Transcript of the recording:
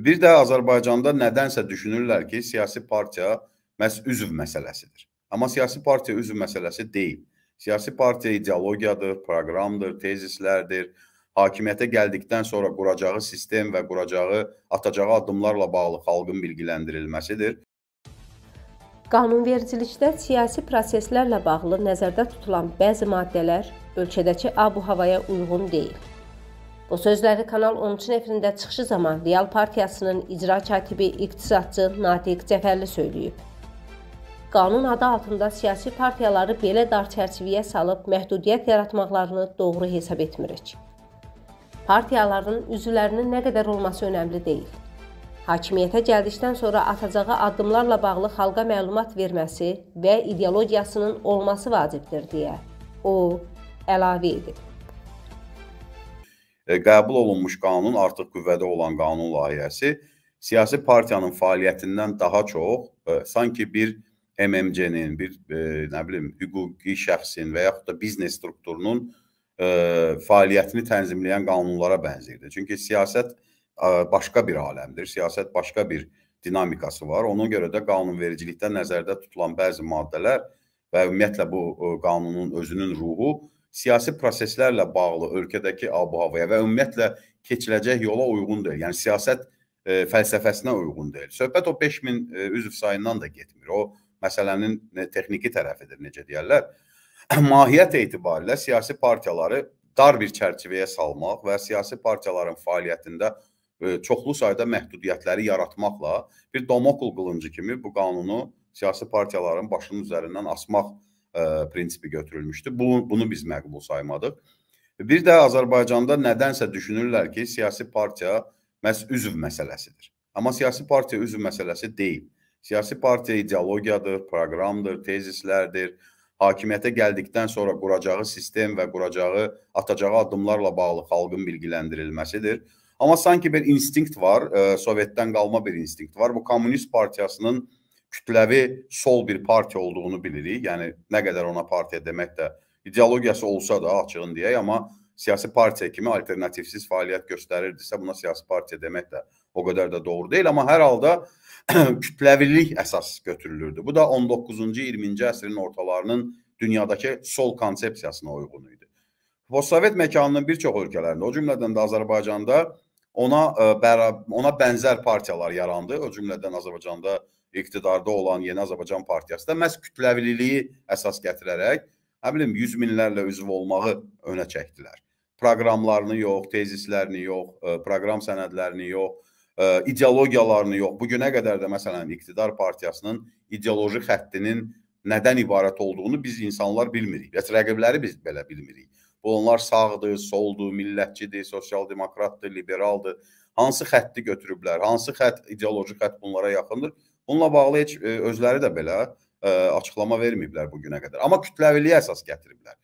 Bir də Azərbaycanda nədənsə düşünürlər ki, siyasi partiya məhz üzv məsələsidir. Amma siyasi partiya üzv məsələsi deyil. Siyasi partiya ideologiyadır, proqramdır, tezislərdir. Hakimiyyətə gəldikdən sonra quracağı sistem və quracağı, atacağı addımlarla bağlı xalqın bilgiləndirilməsidir. Qanunvericilikdə siyasi proseslərlə bağlı nəzərdə tutulan bəzi maddələr ölkədəki abu havaya uyğun deyil. Bu sözləri Kanal 13 nefrində çıxışı zaman Real Partiyasının icra katibi iqtisadçı Natiq Cəfərli söyləyib. Qanun adı altında siyasi partiyaları belə dar çərçivəyə salıb məhdudiyyət yaratmaqlarını doğru hesab etmirik. Partiyaların üzvlərinin nə qədər olması önəmli deyil. Hakimiyyətə gəldikdən sonra atacağı addımlarla bağlı xalqa məlumat verməsi və ideologiyasının olması vacibdir deyə o əlavə edib. E, qəbul olunmuş qanun, artıq qüvvədə olan qanun layihəsi siyasi partiyanın fəaliyyətindən daha çox ə, e, sanki bir MMC-nin, bir ə, e, nə bilim, hüquqi şəxsin və yaxud da biznes strukturunun ə, fəaliyyətini tənzimləyən qanunlara bənzəyirdi. Çünki siyasət ə, başqa bir aləmdir. Siyasət başqa bir dinamikası var. Ona görə də qanunvericilikdə nəzərdə tutulan bəzi maddələr və ümumiyyətlə bu ə, qanunun özünün ruhu siyasi proseslərlə bağlı ölkədəki abu-havaya və ümumiyyətlə keçiləcək yola uyğun deyil. Yəni siyasət e, fəlsəfəsinə uyğun deyil. Söhbət o 5000 e, üzv sayından da getmir. O məsələnin texniki tərəfidir, necə deyirlər. Mahiyyət etibarilə siyasi partiyaları dar bir çərçivəyə salmaq və siyasi partiyaların fəaliyyətində e, çoxlu sayda məhdudiyyətləri yaratmaqla bir domokul qılıncı kimi bu qanunu siyasi partiyaların başının üzərindən asmaq ə, e, prinsipi götürülmüşdü. Bu bunu biz məqbul saymadıq. Bir də Azərbaycanda nədənsə düşünürlər ki, siyasi partiya məhz üzv məsələsidir. Amma siyasi partiya üzv məsələsi deyil. Siyasi partiya ideologiyadır, proqramdır, tezislərdir. Hakimiyyətə gəldikdən sonra quracağı sistem və quracağı, atacağı addımlarla bağlı xalqın bilgiləndirilməsidir. Amma sanki bir instinkt var, ə, e, Sovetdən qalma bir instinkt var. Bu kommunist partiyasının kütləvi sol bir partiya olduğunu bilirik. Yəni nə qədər ona partiya demək də ideologiyası olsa da açığın deyək, amma siyasi partiya kimi alternativsiz fəaliyyət göstərirdisə buna siyasi partiya demək də o qədər də doğru deyil, amma hər halda kütləvilik əsas götürülürdü. Bu da 19-cu 20-ci əsrin ortalarının dünyadakı sol konsepsiyasına uyğun idi. Postsovet məkanının bir çox ölkələrində, o cümlədən də Azərbaycanda ona e, ona bənzər partiyalar yarandı. O cümlədən Azərbaycanda iqtidarda olan Yeni Azərbaycan Partiyası da məhz kütləviliyi əsas gətirərək, nə bilim, yüz minlərlə üzv olmağı önə çəkdilər. Proqramlarını yox, tezislərini yox, e, proqram sənədlərini yox, e, ideologiyalarını yox. Bu günə qədər də məsələn iqtidar partiyasının ideoloji xəttinin nədən ibarət olduğunu biz insanlar bilmirik. Bəs rəqibləri biz belə bilmirik. Bu onlar sağdır, soldur, millətçidir, sosial demokratdır, liberaldır. Hansı xətti götürüblər? Hansı xətt ideoloji xətt bunlara yaxındır? Bununla bağlı heç e, özləri də belə ə, e, açıqlama verməyiblər bu günə qədər. Amma kütləviliyə əsas gətiriblər.